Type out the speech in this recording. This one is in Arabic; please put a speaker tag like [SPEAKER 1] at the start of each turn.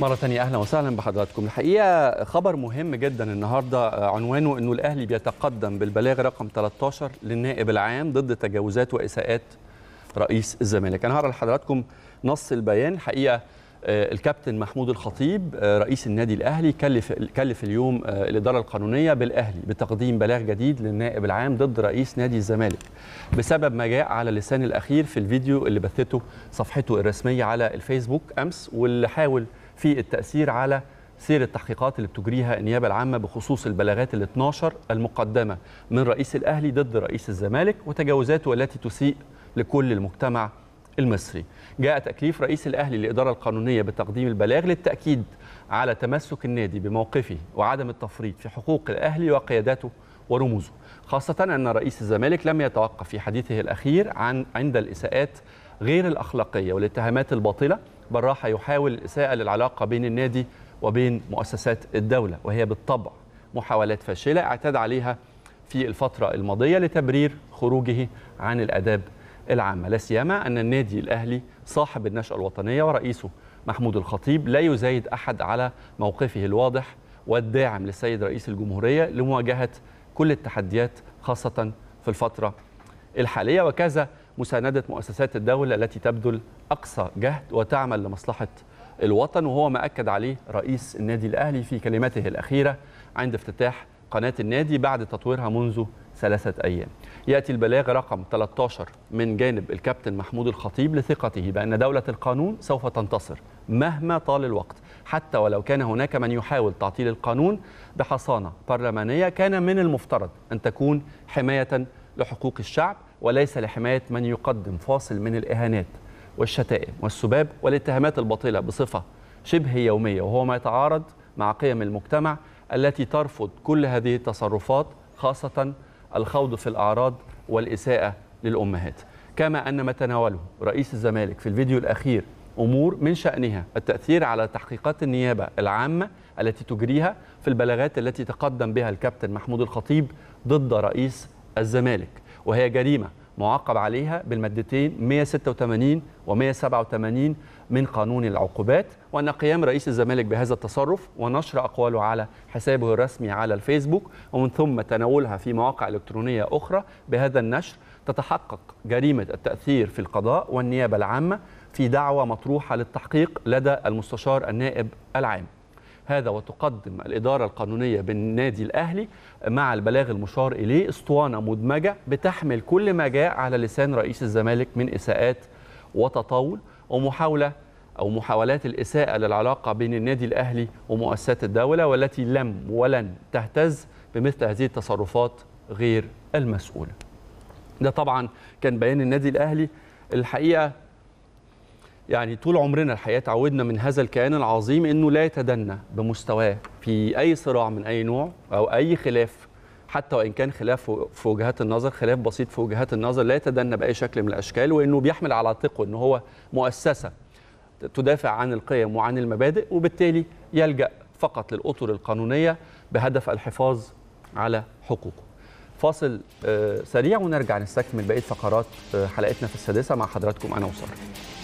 [SPEAKER 1] مرة ثانية أهلا وسهلا بحضراتكم الحقيقة خبر مهم جدا النهاردة آه، عنوانه أنه الأهلي بيتقدم بالبلاغ رقم 13 للنائب العام ضد تجاوزات وإساءات رئيس الزمالك أنا هقرأ لحضراتكم نص البيان الحقيقة آه، الكابتن محمود الخطيب آه، رئيس النادي الاهلي كلف كلف اليوم الاداره القانونيه بالاهلي بتقديم بلاغ جديد للنائب العام ضد رئيس نادي الزمالك بسبب ما جاء على لسان الاخير في الفيديو اللي بثته صفحته الرسميه على الفيسبوك امس واللي حاول في التأثير على سير التحقيقات اللي بتجريها النيابة العامة بخصوص البلاغات ال 12 المقدمة من رئيس الأهلي ضد رئيس الزمالك وتجاوزاته التي تسيء لكل المجتمع المصري جاء تكليف رئيس الأهلي للإدارة القانونية بتقديم البلاغ للتأكيد على تمسك النادي بموقفه وعدم التفريط في حقوق الأهلي وقيادته ورموزه خاصة أن رئيس الزمالك لم يتوقف في حديثه الأخير عن عند الإساءات غير الأخلاقية والاتهامات الباطلة براحه يحاول الاساءه للعلاقه بين النادي وبين مؤسسات الدوله وهي بالطبع محاولات فاشله اعتاد عليها في الفتره الماضيه لتبرير خروجه عن الاداب العامه لا سيما ان النادي الاهلي صاحب النشاه الوطنيه ورئيسه محمود الخطيب لا يزايد احد على موقفه الواضح والداعم للسيد رئيس الجمهوريه لمواجهه كل التحديات خاصه في الفتره الحاليه وكذا مساندة مؤسسات الدولة التي تبذل أقصى جهد وتعمل لمصلحة الوطن وهو ما أكد عليه رئيس النادي الأهلي في كلمته الأخيرة عند افتتاح قناة النادي بعد تطويرها منذ ثلاثة أيام يأتي البلاغ رقم 13 من جانب الكابتن محمود الخطيب لثقته بأن دولة القانون سوف تنتصر مهما طال الوقت حتى ولو كان هناك من يحاول تعطيل القانون بحصانة برلمانية كان من المفترض أن تكون حماية لحقوق الشعب وليس لحماية من يقدم فاصل من الإهانات والشتائم والسباب والاتهامات الباطلة بصفة شبه يومية وهو ما يتعارض مع قيم المجتمع التي ترفض كل هذه التصرفات خاصة الخوض في الأعراض والإساءة للأمهات كما أن ما تناوله رئيس الزمالك في الفيديو الأخير أمور من شأنها التأثير على تحقيقات النيابة العامة التي تجريها في البلاغات التي تقدم بها الكابتن محمود الخطيب ضد رئيس الزمالك وهي جريمة معاقب عليها بالمادتين 186 و187 من قانون العقوبات وأن قيام رئيس الزمالك بهذا التصرف ونشر أقواله على حسابه الرسمي على الفيسبوك ومن ثم تناولها في مواقع إلكترونية أخرى بهذا النشر تتحقق جريمة التأثير في القضاء والنيابة العامة في دعوة مطروحة للتحقيق لدى المستشار النائب العام هذا وتقدم الإدارة القانونية بالنادي الأهلي مع البلاغ المشار إليه اسطوانة مدمجة بتحمل كل ما جاء على لسان رئيس الزمالك من إساءات وتطاول ومحاولة أو محاولات الإساءة للعلاقة بين النادي الأهلي ومؤسسات الدولة والتي لم ولن تهتز بمثل هذه التصرفات غير المسؤولة ده طبعا كان بيان النادي الأهلي الحقيقة يعني طول عمرنا الحقيقه تعودنا من هذا الكيان العظيم انه لا يتدنى بمستواه في اي صراع من اي نوع او اي خلاف حتى وان كان خلاف في وجهات النظر خلاف بسيط في وجهات النظر لا يتدنى باي شكل من الاشكال وانه بيحمل على عاتقه ان هو مؤسسه تدافع عن القيم وعن المبادئ وبالتالي يلجا فقط للاطر القانونيه بهدف الحفاظ على حقوقه. فاصل آه، سريع ونرجع نستكمل بقيه فقرات آه، حلقتنا في السادسه مع حضراتكم انا وساره.